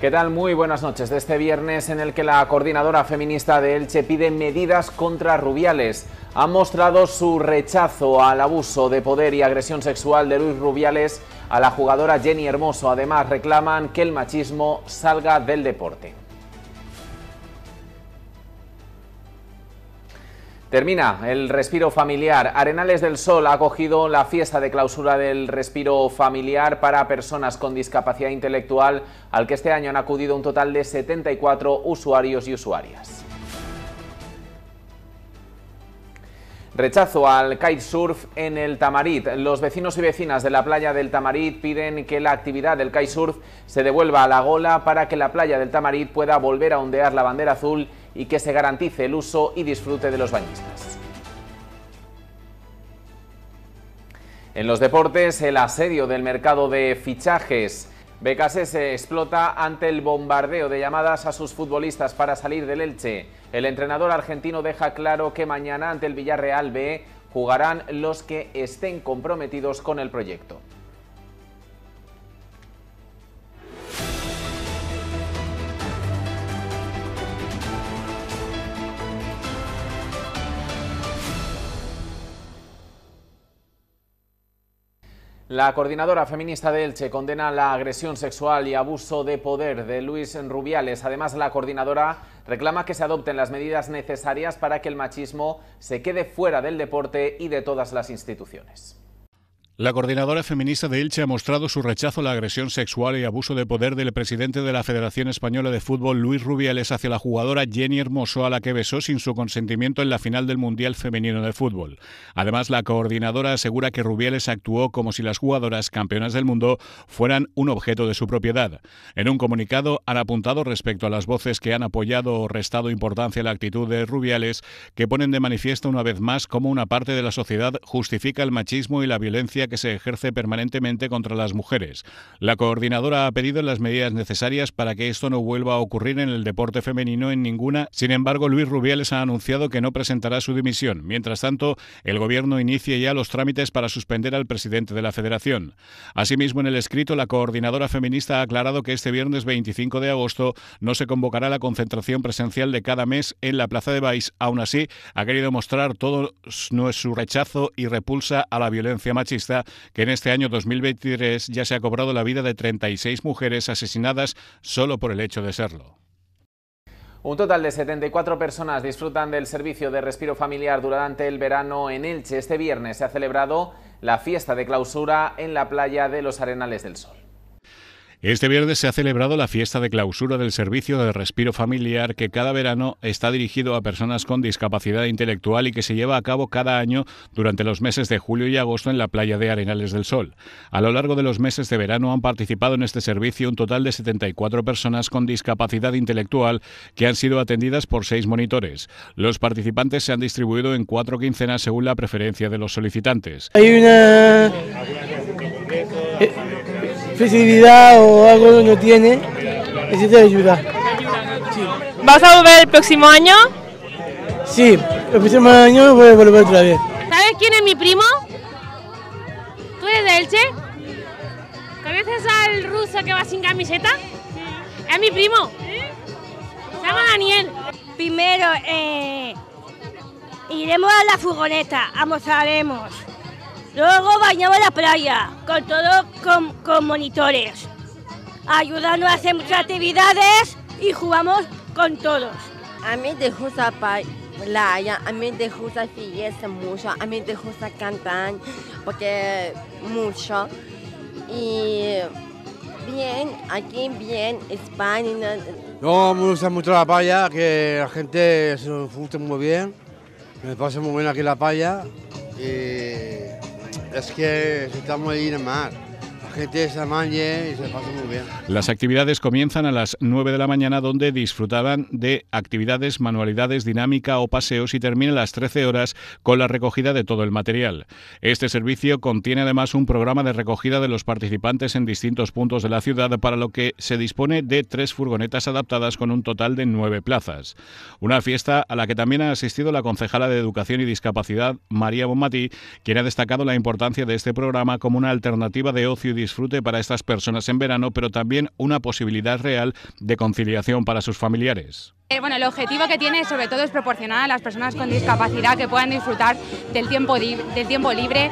¿Qué tal? Muy buenas noches. De este viernes en el que la coordinadora feminista de Elche pide medidas contra Rubiales. Ha mostrado su rechazo al abuso de poder y agresión sexual de Luis Rubiales a la jugadora Jenny Hermoso. Además, reclaman que el machismo salga del deporte. Termina el respiro familiar. Arenales del Sol ha acogido la fiesta de clausura del respiro familiar para personas con discapacidad intelectual, al que este año han acudido un total de 74 usuarios y usuarias. Rechazo al kitesurf en el Tamarit. Los vecinos y vecinas de la playa del Tamarit piden que la actividad del kitesurf se devuelva a la gola para que la playa del Tamarit pueda volver a ondear la bandera azul y que se garantice el uso y disfrute de los bañistas. En los deportes, el asedio del mercado de fichajes. BKS se explota ante el bombardeo de llamadas a sus futbolistas para salir del Elche. El entrenador argentino deja claro que mañana ante el Villarreal B jugarán los que estén comprometidos con el proyecto. La coordinadora feminista de Elche condena la agresión sexual y abuso de poder de Luis Rubiales. Además, la coordinadora reclama que se adopten las medidas necesarias para que el machismo se quede fuera del deporte y de todas las instituciones. La coordinadora feminista de Ilche ha mostrado su rechazo a la agresión sexual y abuso de poder del presidente de la Federación Española de Fútbol, Luis Rubiales, hacia la jugadora Jenny Hermoso, a la que besó sin su consentimiento en la final del Mundial Femenino de Fútbol. Además, la coordinadora asegura que Rubiales actuó como si las jugadoras campeonas del mundo fueran un objeto de su propiedad. En un comunicado han apuntado respecto a las voces que han apoyado o restado importancia a la actitud de Rubiales, que ponen de manifiesto una vez más cómo una parte de la sociedad justifica el machismo y la violencia que se ejerce permanentemente contra las mujeres. La coordinadora ha pedido las medidas necesarias para que esto no vuelva a ocurrir en el deporte femenino en ninguna. Sin embargo, Luis Rubiales ha anunciado que no presentará su dimisión. Mientras tanto, el gobierno inicia ya los trámites para suspender al presidente de la federación. Asimismo, en el escrito, la coordinadora feminista ha aclarado que este viernes 25 de agosto no se convocará la concentración presencial de cada mes en la Plaza de Baix. Aún así, ha querido mostrar todo su rechazo y repulsa a la violencia machista que en este año 2023 ya se ha cobrado la vida de 36 mujeres asesinadas solo por el hecho de serlo. Un total de 74 personas disfrutan del servicio de respiro familiar durante el verano en Elche. Este viernes se ha celebrado la fiesta de clausura en la playa de los Arenales del Sol. Este viernes se ha celebrado la fiesta de clausura del servicio de respiro familiar que cada verano está dirigido a personas con discapacidad intelectual y que se lleva a cabo cada año durante los meses de julio y agosto en la playa de Arenales del Sol. A lo largo de los meses de verano han participado en este servicio un total de 74 personas con discapacidad intelectual que han sido atendidas por seis monitores. Los participantes se han distribuido en cuatro quincenas según la preferencia de los solicitantes. Hay una... Eh, o algo que no tiene, necesita ayuda. ¿Vas a volver el próximo año? Sí, el próximo año voy a volver otra vez. ¿Sabes quién es mi primo? ¿Tú eres de Elche? ¿Conoces al ruso que va sin camiseta? Es mi primo. Se llama Daniel. Primero, eh, iremos a la furgoneta, almorzaremos. Luego bañamos la playa, con todos con, monitores. Ayudando a hacer muchas actividades y jugamos con todos. A mí me gusta la playa, a mí me gusta fiesta mucho, a mí me gusta cantar, porque mucho. Y bien, aquí bien, España. No, me gusta mucho la playa, que la gente se gusta muy bien. Me pasa muy bien aquí la playa. Es que é, estamos aí na mar. y se muy bien. Las actividades comienzan a las 9 de la mañana, donde disfrutaban de actividades, manualidades, dinámica o paseos y termina a las 13 horas con la recogida de todo el material. Este servicio contiene además un programa de recogida de los participantes en distintos puntos de la ciudad, para lo que se dispone de tres furgonetas adaptadas con un total de nueve plazas. Una fiesta a la que también ha asistido la concejala de Educación y Discapacidad, María Bonmatí, quien ha destacado la importancia de este programa como una alternativa de ocio y disfrute para estas personas en verano, pero también una posibilidad real de conciliación para sus familiares. Eh, bueno, el objetivo que tiene sobre todo es proporcionar a las personas con discapacidad que puedan disfrutar del tiempo, libre,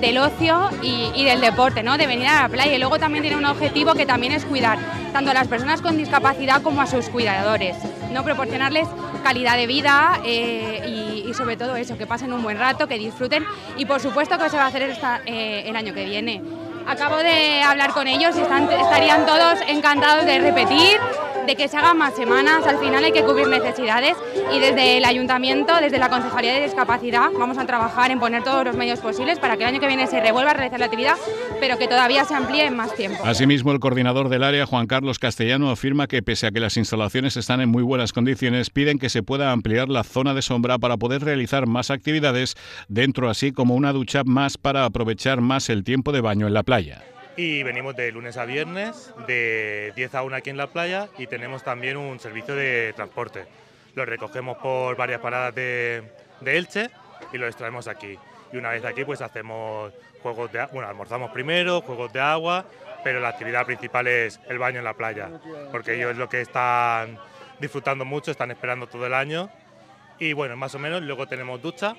del ocio y, del deporte, ¿no? de venir a la playa. Y luego también tiene un objetivo que también es cuidar tanto a las personas con discapacidad como a sus cuidadores, no proporcionarles calidad de vida eh, y, sobre todo eso, que pasen un buen rato, que disfruten y por supuesto que se va a hacer eh, el año que viene. Acabo de hablar con ellos y estarían todos encantados de repetir de que se hagan más semanas, al final hay que cubrir necesidades y desde el ayuntamiento, desde la Concejalía de Discapacidad, vamos a trabajar en poner todos los medios posibles para que el año que viene se revuelva a realizar la actividad, pero que todavía se amplíe en más tiempo. Asimismo, el coordinador del área, Juan Carlos Castellano, afirma que pese a que las instalaciones están en muy buenas condiciones, piden que se pueda ampliar la zona de sombra para poder realizar más actividades dentro, así como una ducha más para aprovechar más el tiempo de baño en la playa y venimos de lunes a viernes de 10 a 1 aquí en la playa y tenemos también un servicio de transporte. ...lo recogemos por varias paradas de, Elche y los extraemos aquí. Y una vez aquí pues hacemos juegos de bueno, almorzamos primero, juegos de agua, pero la actividad principal es el baño en la playa, porque ellos es lo que están disfrutando mucho, están esperando todo el año. Y bueno, más o menos luego tenemos ducha,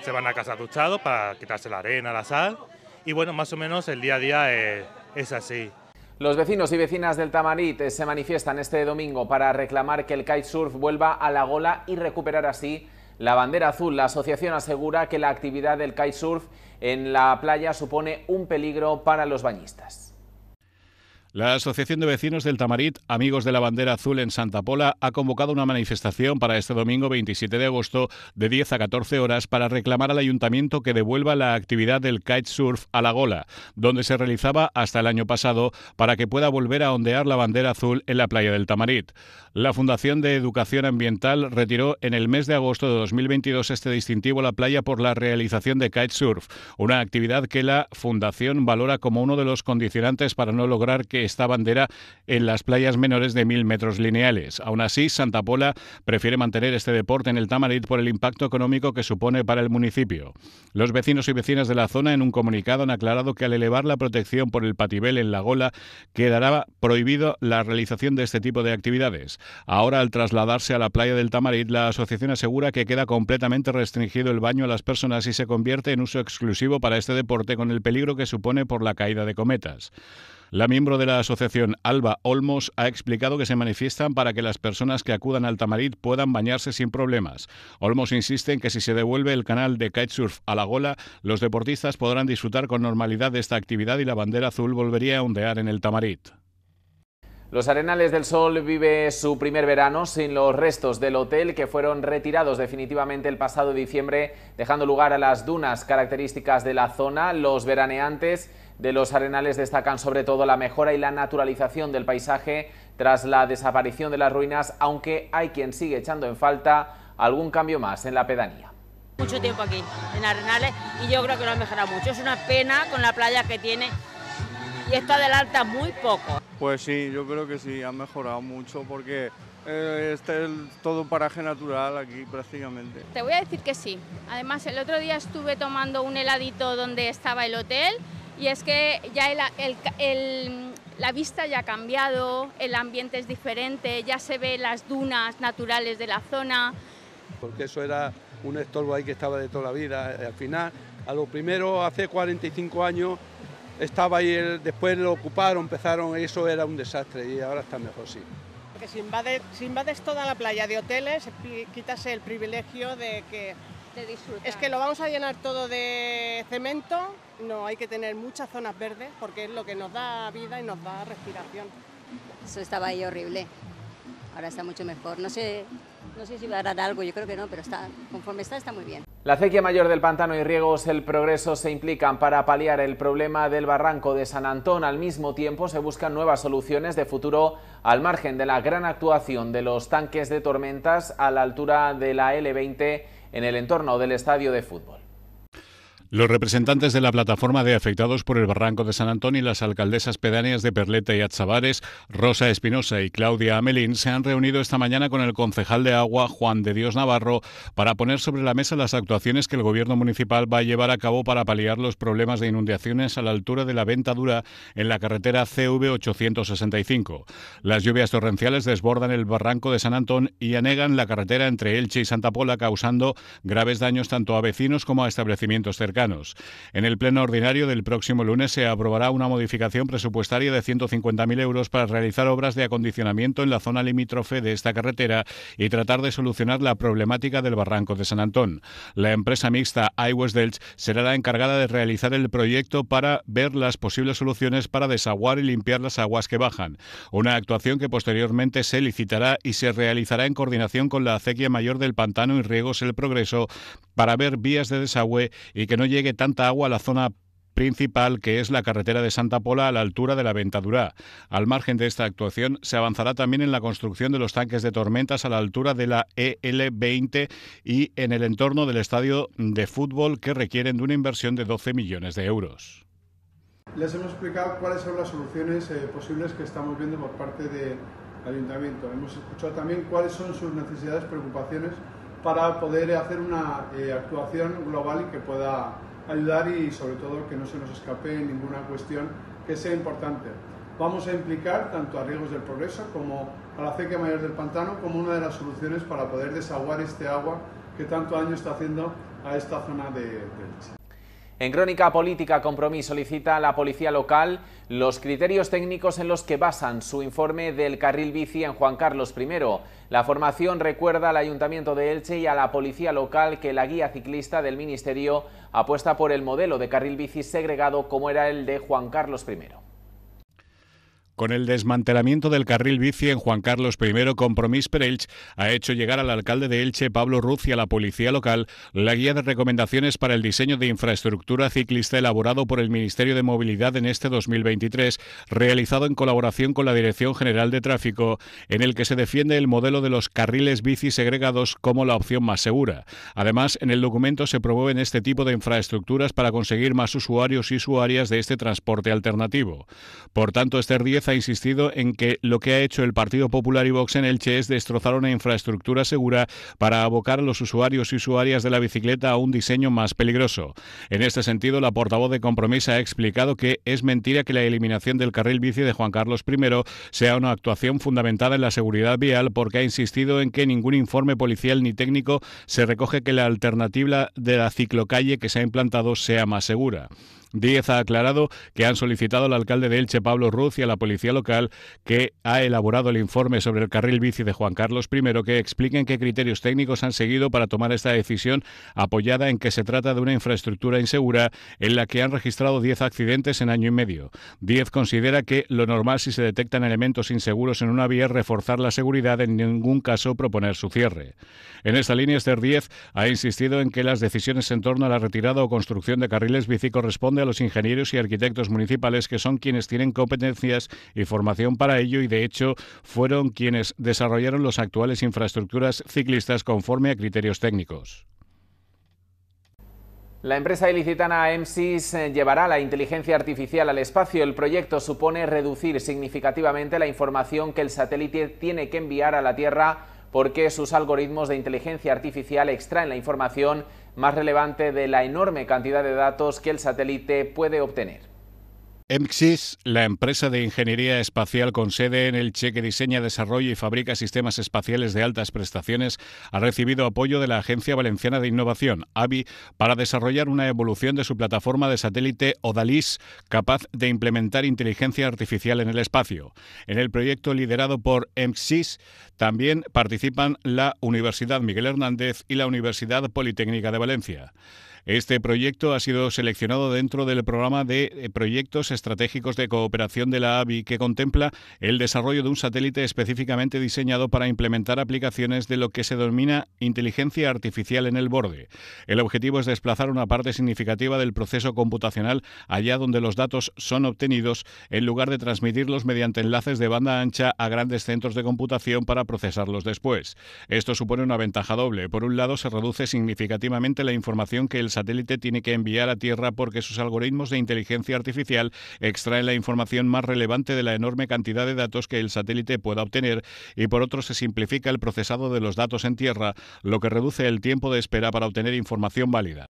se van a casa duchados para quitarse la arena, la sal y bueno, más o menos el día a día eh, es así. Los vecinos y vecinas del Tamarit eh, se manifiestan este domingo para reclamar que el kitesurf vuelva a la gola y recuperar así la bandera azul. La asociación asegura que la actividad del kitesurf en la playa supone un peligro para los bañistas. La Asociación de Vecinos del Tamarit, Amigos de la Bandera Azul en Santa Pola, ha convocado una manifestación para este domingo 27 de agosto de 10 a 14 horas para reclamar al ayuntamiento que devuelva la actividad del kitesurf a la gola, donde se realizaba hasta el año pasado, para que pueda volver a ondear la bandera azul en la playa del Tamarit. La Fundación de Educación Ambiental retiró en el mes de agosto de 2022 este distintivo a la playa por la realización de kitesurf, una actividad que la Fundación valora como uno de los condicionantes para no lograr que esta bandera en las playas menores de mil metros lineales. Aún así, Santa Pola prefiere mantener este deporte en el Tamarit por el impacto económico que supone para el municipio. Los vecinos y vecinas de la zona en un comunicado han aclarado que al elevar la protección por el patibel en la gola quedará prohibido la realización de este tipo de actividades. Ahora, al trasladarse a la playa del Tamarit, la asociación asegura que queda completamente restringido el baño a las personas y se convierte en uso exclusivo para este deporte con el peligro que supone por la caída de cometas. La miembro de la asociación Alba Olmos ha explicado que se manifiestan para que las personas que acudan al Tamarit puedan bañarse sin problemas. Olmos insiste en que si se devuelve el canal de kitesurf a la gola, los deportistas podrán disfrutar con normalidad de esta actividad y la bandera azul volvería a ondear en el Tamarit. Los Arenales del Sol vive su primer verano sin los restos del hotel que fueron retirados definitivamente el pasado diciembre, dejando lugar a las dunas características de la zona. Los veraneantes de los arenales destacan sobre todo la mejora y la naturalización del paisaje tras la desaparición de las ruinas, aunque hay quien sigue echando en falta algún cambio más en la pedanía. Mucho tiempo aquí, en Arenales, y yo creo que lo ha mejorado mucho. Es una pena con la playa que tiene y esto adelanta muy poco. Pues sí, yo creo que sí, ha mejorado mucho porque eh, este es todo un paraje natural aquí prácticamente. Te voy a decir que sí. Además, el otro día estuve tomando un heladito donde estaba el hotel y es que ya la vista ya ha cambiado, el ambiente es diferente, ya se ven las dunas naturales de la zona. Porque eso era un estorbo ahí que estaba de toda la vida. Eh, al final, a lo primero, hace 45 años, estaba ahí, después lo ocuparon, empezaron, eso era un desastre y ahora está mejor, sí. Porque si invades, si invades toda la playa de hoteles, quitas el privilegio de que es que lo vamos a llenar todo de cemento, no, hay que tener muchas zonas verdes porque es lo que nos da vida y nos da respiración. Eso estaba ahí horrible, ahora está mucho mejor. No sé, no sé si va a dar algo, yo creo que no, pero está, conforme está, está muy bien. La acequia mayor del pantano y riegos El Progreso se implican para paliar el problema del barranco de San Antón. Al mismo tiempo se buscan nuevas soluciones de futuro al margen de la gran actuación de los tanques de tormentas a la altura de la L20 en el entorno del estadio de fútbol. Los representantes de la plataforma de afectados por el barranco de San Antonio y las alcaldesas pedáneas de Perleta y Atzabares, Rosa Espinosa y Claudia Amelín, se han reunido esta mañana con el concejal de agua, Juan de Dios Navarro, para poner sobre la mesa las actuaciones que el gobierno municipal va a llevar a cabo para paliar los problemas de inundaciones a la altura de la ventadura en la carretera CV 865. Las lluvias torrenciales desbordan el barranco de San Antón y anegan la carretera entre Elche y Santa Pola, causando graves daños tanto a vecinos como a establecimientos cercanos. En el Pleno Ordinario del próximo lunes se aprobará una modificación presupuestaria de 150.000 euros para realizar obras de acondicionamiento en la zona limítrofe de esta carretera y tratar de solucionar la problemática del barranco de San Antón. La empresa mixta iWest será la encargada de realizar el proyecto para ver las posibles soluciones para desaguar y limpiar las aguas que bajan. Una actuación que posteriormente se licitará y se realizará en coordinación con la acequia mayor del pantano y riegos El Progreso para ver vías de desagüe y que no llegue tanta agua a la zona principal, que es la carretera de Santa Pola a la altura de la Ventadura. Al margen de esta actuación, se avanzará también en la construcción de los tanques de tormentas a la altura de la EL20 y en el entorno del estadio de fútbol que requieren de una inversión de 12 millones de euros. Les hemos explicado cuáles son las soluciones eh, posibles que estamos viendo por parte del ayuntamiento. Hemos escuchado también cuáles son sus necesidades, preocupaciones para poder hacer una eh, actuación global y que pueda ayudar y sobre todo que no se nos escape ninguna cuestión que sea importante. Vamos a implicar tanto a riesgos del progreso como a la ceca mayor del pantano como una de las soluciones para poder desaguar este agua que tanto año está haciendo a esta zona de, de en Crónica Política, compromiso solicita a la policía local los criterios técnicos en los que basan su informe del carril bici en Juan Carlos I. La formación recuerda al Ayuntamiento de Elche y a la policía local que la guía ciclista del Ministerio apuesta por el modelo de carril bici segregado como era el de Juan Carlos I. Con el desmantelamiento del carril bici en Juan Carlos I, Compromís per ha hecho llegar al alcalde de Elche, Pablo Ruz, y a la policía local la guía de recomendaciones para el diseño de infraestructura ciclista elaborado por el Ministerio de Movilidad en este 2023, realizado en colaboración con la Dirección General de Tráfico, en el que se defiende el modelo de los carriles bici segregados como la opción más segura. Además, en el documento se promueven este tipo de infraestructuras para conseguir más usuarios y usuarias de este transporte alternativo. Por tanto, este 10 ha insistido en que lo que ha hecho el Partido Popular y Vox en Elche es destrozar una infraestructura segura para abocar a los usuarios y usuarias de la bicicleta a un diseño más peligroso. En este sentido, la portavoz de Compromís ha explicado que es mentira que la eliminación del carril bici de Juan Carlos I sea una actuación fundamentada en la seguridad vial porque ha insistido en que ningún informe policial ni técnico se recoge que la alternativa de la ciclocalle que se ha implantado sea más segura. Díez ha aclarado que han solicitado al alcalde de Elche, Pablo Ruz, y a la policía local que ha elaborado el informe sobre el carril bici de Juan Carlos I que expliquen qué criterios técnicos han seguido para tomar esta decisión apoyada en que se trata de una infraestructura insegura en la que han registrado 10 accidentes en año y medio. Díez considera que lo normal si se detectan elementos inseguros en una vía es reforzar la seguridad, en ningún caso proponer su cierre. En esta línea, Esther Díez ha insistido en que las decisiones en torno a la retirada o construcción de carriles bici corresponde los ingenieros y arquitectos municipales, que son quienes tienen competencias y formación para ello y, de hecho, fueron quienes desarrollaron las actuales infraestructuras ciclistas conforme a criterios técnicos. La empresa ilicitana EMSIS eh, llevará la inteligencia artificial al espacio. El proyecto supone reducir significativamente la información que el satélite tiene que enviar a la Tierra porque sus algoritmos de inteligencia artificial extraen la información más relevante de la enorme cantidad de datos que el satélite puede obtener. EMXIS, la empresa de ingeniería espacial con sede en el Cheque diseña, desarrolla y fabrica sistemas espaciales de altas prestaciones, ha recibido apoyo de la Agencia Valenciana de Innovación, AVI, para desarrollar una evolución de su plataforma de satélite Odalis, capaz de implementar inteligencia artificial en el espacio. En el proyecto liderado por EMXIS también participan la Universidad Miguel Hernández y la Universidad Politécnica de Valencia. Este proyecto ha sido seleccionado dentro del programa de eh, proyectos estratégicos de cooperación de la ABI que contempla el desarrollo de un satélite específicamente diseñado para implementar aplicaciones de lo que se denomina inteligencia artificial en el borde. El objetivo es desplazar una parte significativa del proceso computacional allá donde los datos son obtenidos en lugar de transmitirlos mediante enlaces de banda ancha a grandes centros de computación para procesarlos después. Esto supone una ventaja doble. Por un lado, se reduce significativamente la información que el satélite tiene que enviar a Tierra porque sus algoritmos de inteligencia artificial extraen la información más relevante de la enorme cantidad de datos que el satélite pueda obtener y por otro se simplifica el procesado de los datos en Tierra, lo que reduce el tiempo de espera para obtener información válida.